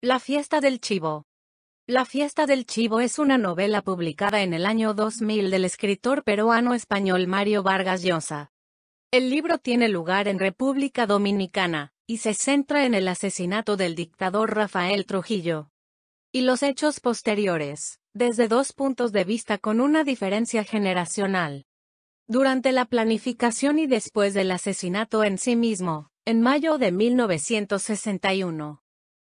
La fiesta del chivo. La fiesta del chivo es una novela publicada en el año 2000 del escritor peruano-español Mario Vargas Llosa. El libro tiene lugar en República Dominicana, y se centra en el asesinato del dictador Rafael Trujillo. Y los hechos posteriores, desde dos puntos de vista con una diferencia generacional. Durante la planificación y después del asesinato en sí mismo, en mayo de 1961,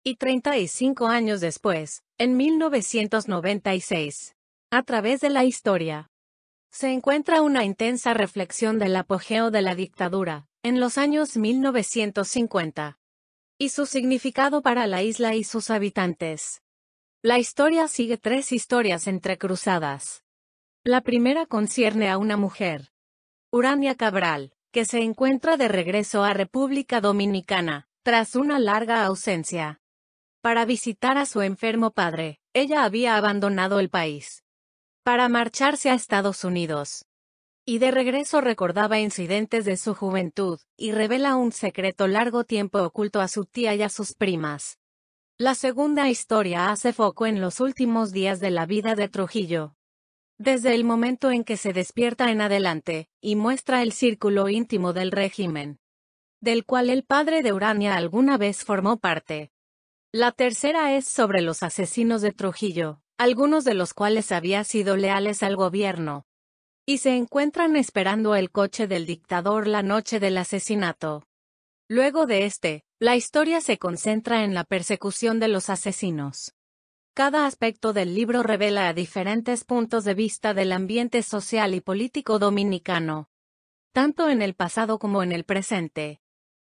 y 35 años después, en 1996, a través de la historia, se encuentra una intensa reflexión del apogeo de la dictadura, en los años 1950, y su significado para la isla y sus habitantes. La historia sigue tres historias entrecruzadas. La primera concierne a una mujer, Urania Cabral, que se encuentra de regreso a República Dominicana, tras una larga ausencia para visitar a su enfermo padre. Ella había abandonado el país para marcharse a Estados Unidos. Y de regreso recordaba incidentes de su juventud, y revela un secreto largo tiempo oculto a su tía y a sus primas. La segunda historia hace foco en los últimos días de la vida de Trujillo. Desde el momento en que se despierta en adelante, y muestra el círculo íntimo del régimen, del cual el padre de Urania alguna vez formó parte, la tercera es sobre los asesinos de Trujillo, algunos de los cuales había sido leales al gobierno. Y se encuentran esperando el coche del dictador la noche del asesinato. Luego de este, la historia se concentra en la persecución de los asesinos. Cada aspecto del libro revela a diferentes puntos de vista del ambiente social y político dominicano, tanto en el pasado como en el presente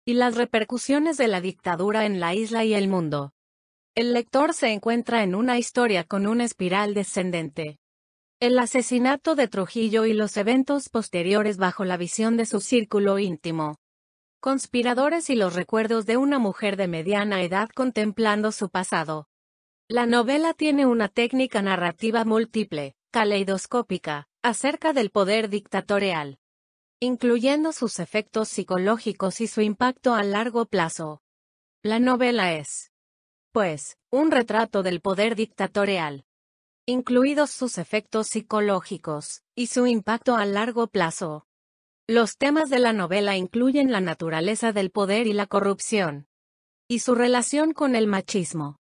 y las repercusiones de la dictadura en la isla y el mundo. El lector se encuentra en una historia con una espiral descendente. El asesinato de Trujillo y los eventos posteriores bajo la visión de su círculo íntimo. Conspiradores y los recuerdos de una mujer de mediana edad contemplando su pasado. La novela tiene una técnica narrativa múltiple, caleidoscópica, acerca del poder dictatorial incluyendo sus efectos psicológicos y su impacto a largo plazo. La novela es, pues, un retrato del poder dictatorial, incluidos sus efectos psicológicos y su impacto a largo plazo. Los temas de la novela incluyen la naturaleza del poder y la corrupción, y su relación con el machismo,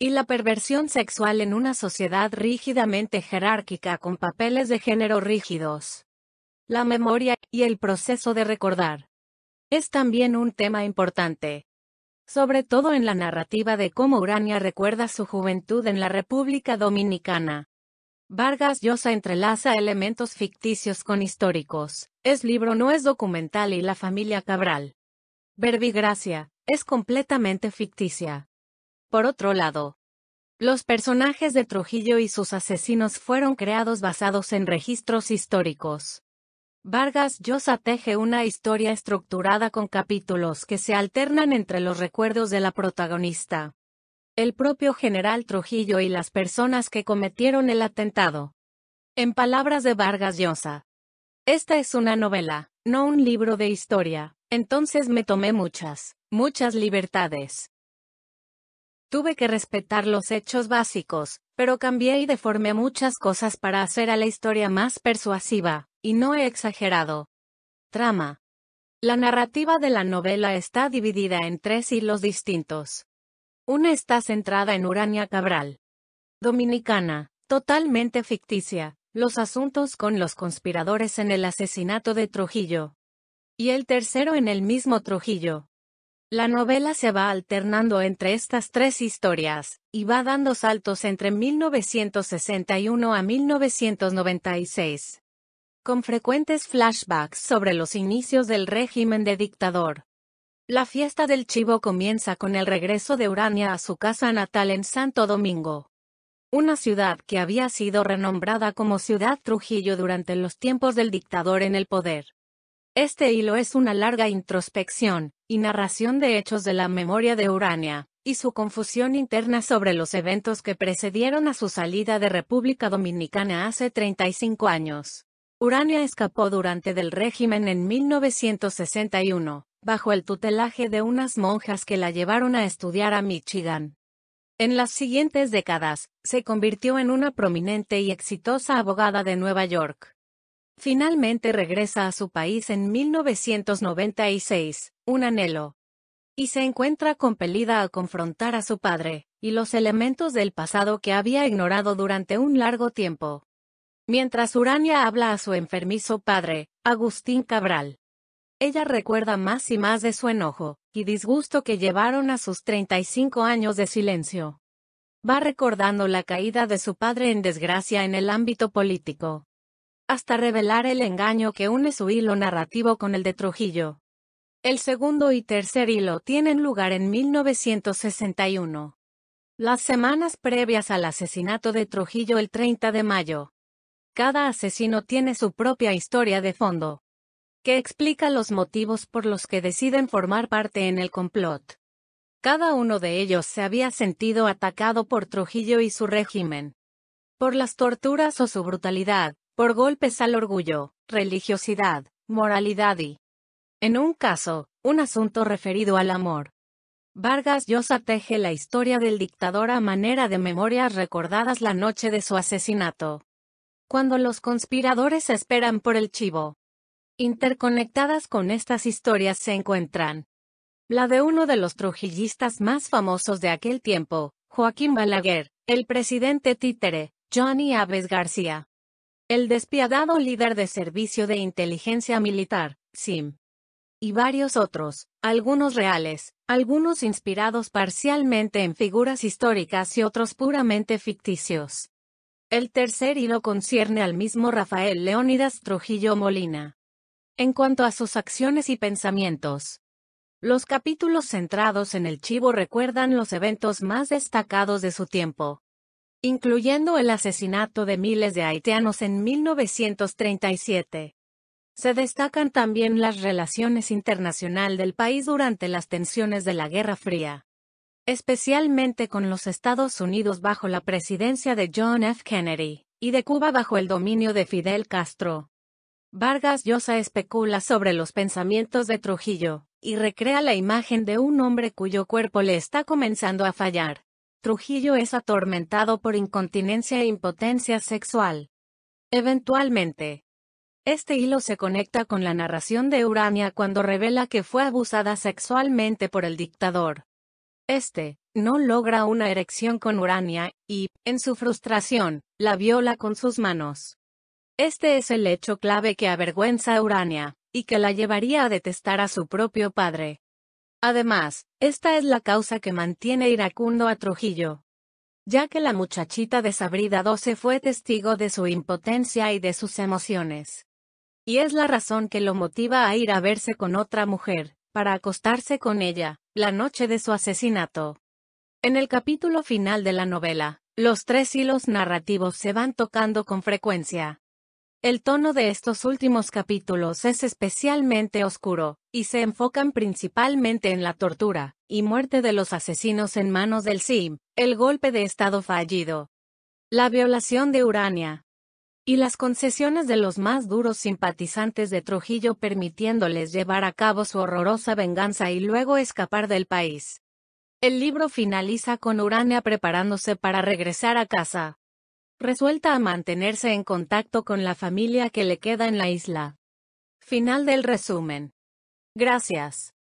y la perversión sexual en una sociedad rígidamente jerárquica con papeles de género rígidos la memoria y el proceso de recordar. Es también un tema importante, sobre todo en la narrativa de cómo Urania recuerda su juventud en la República Dominicana. Vargas Llosa entrelaza elementos ficticios con históricos. Es libro no es documental y la familia Cabral. Verbigracia, es completamente ficticia. Por otro lado, los personajes de Trujillo y sus asesinos fueron creados basados en registros históricos. Vargas Llosa teje una historia estructurada con capítulos que se alternan entre los recuerdos de la protagonista, el propio general Trujillo y las personas que cometieron el atentado. En palabras de Vargas Llosa, esta es una novela, no un libro de historia, entonces me tomé muchas, muchas libertades. Tuve que respetar los hechos básicos, pero cambié y deformé muchas cosas para hacer a la historia más persuasiva, y no he exagerado. Trama. La narrativa de la novela está dividida en tres hilos distintos. Una está centrada en Urania Cabral. Dominicana, totalmente ficticia, los asuntos con los conspiradores en el asesinato de Trujillo. Y el tercero en el mismo Trujillo. La novela se va alternando entre estas tres historias, y va dando saltos entre 1961 a 1996 con frecuentes flashbacks sobre los inicios del régimen de dictador. La fiesta del chivo comienza con el regreso de Urania a su casa natal en Santo Domingo, una ciudad que había sido renombrada como Ciudad Trujillo durante los tiempos del dictador en el poder. Este hilo es una larga introspección y narración de hechos de la memoria de Urania, y su confusión interna sobre los eventos que precedieron a su salida de República Dominicana hace 35 años. Urania escapó durante del régimen en 1961, bajo el tutelaje de unas monjas que la llevaron a estudiar a Michigan. En las siguientes décadas, se convirtió en una prominente y exitosa abogada de Nueva York. Finalmente regresa a su país en 1996, un anhelo. Y se encuentra compelida a confrontar a su padre, y los elementos del pasado que había ignorado durante un largo tiempo. Mientras Urania habla a su enfermizo padre, Agustín Cabral. Ella recuerda más y más de su enojo y disgusto que llevaron a sus 35 años de silencio. Va recordando la caída de su padre en desgracia en el ámbito político. Hasta revelar el engaño que une su hilo narrativo con el de Trujillo. El segundo y tercer hilo tienen lugar en 1961. Las semanas previas al asesinato de Trujillo el 30 de mayo, cada asesino tiene su propia historia de fondo, que explica los motivos por los que deciden formar parte en el complot. Cada uno de ellos se había sentido atacado por Trujillo y su régimen, por las torturas o su brutalidad, por golpes al orgullo, religiosidad, moralidad y, en un caso, un asunto referido al amor. Vargas Llosa teje la historia del dictador a manera de memorias recordadas la noche de su asesinato cuando los conspiradores esperan por el chivo. Interconectadas con estas historias se encuentran la de uno de los trujillistas más famosos de aquel tiempo, Joaquín Balaguer, el presidente títere, Johnny Aves García. El despiadado líder de Servicio de Inteligencia Militar, SIM. Y varios otros, algunos reales, algunos inspirados parcialmente en figuras históricas y otros puramente ficticios. El tercer hilo concierne al mismo Rafael Leónidas Trujillo Molina. En cuanto a sus acciones y pensamientos, los capítulos centrados en el chivo recuerdan los eventos más destacados de su tiempo, incluyendo el asesinato de miles de haitianos en 1937. Se destacan también las relaciones internacional del país durante las tensiones de la Guerra Fría especialmente con los Estados Unidos bajo la presidencia de John F. Kennedy, y de Cuba bajo el dominio de Fidel Castro. Vargas Llosa especula sobre los pensamientos de Trujillo, y recrea la imagen de un hombre cuyo cuerpo le está comenzando a fallar. Trujillo es atormentado por incontinencia e impotencia sexual. Eventualmente, este hilo se conecta con la narración de Urania cuando revela que fue abusada sexualmente por el dictador. Este, no logra una erección con Urania, y, en su frustración, la viola con sus manos. Este es el hecho clave que avergüenza a Urania, y que la llevaría a detestar a su propio padre. Además, esta es la causa que mantiene iracundo a Trujillo. Ya que la muchachita desabrida 12 fue testigo de su impotencia y de sus emociones. Y es la razón que lo motiva a ir a verse con otra mujer, para acostarse con ella, la noche de su asesinato. En el capítulo final de la novela, los tres hilos narrativos se van tocando con frecuencia. El tono de estos últimos capítulos es especialmente oscuro, y se enfocan principalmente en la tortura y muerte de los asesinos en manos del SIM, el golpe de estado fallido, la violación de Urania, y las concesiones de los más duros simpatizantes de Trujillo permitiéndoles llevar a cabo su horrorosa venganza y luego escapar del país. El libro finaliza con Urania preparándose para regresar a casa, resuelta a mantenerse en contacto con la familia que le queda en la isla. Final del resumen. Gracias.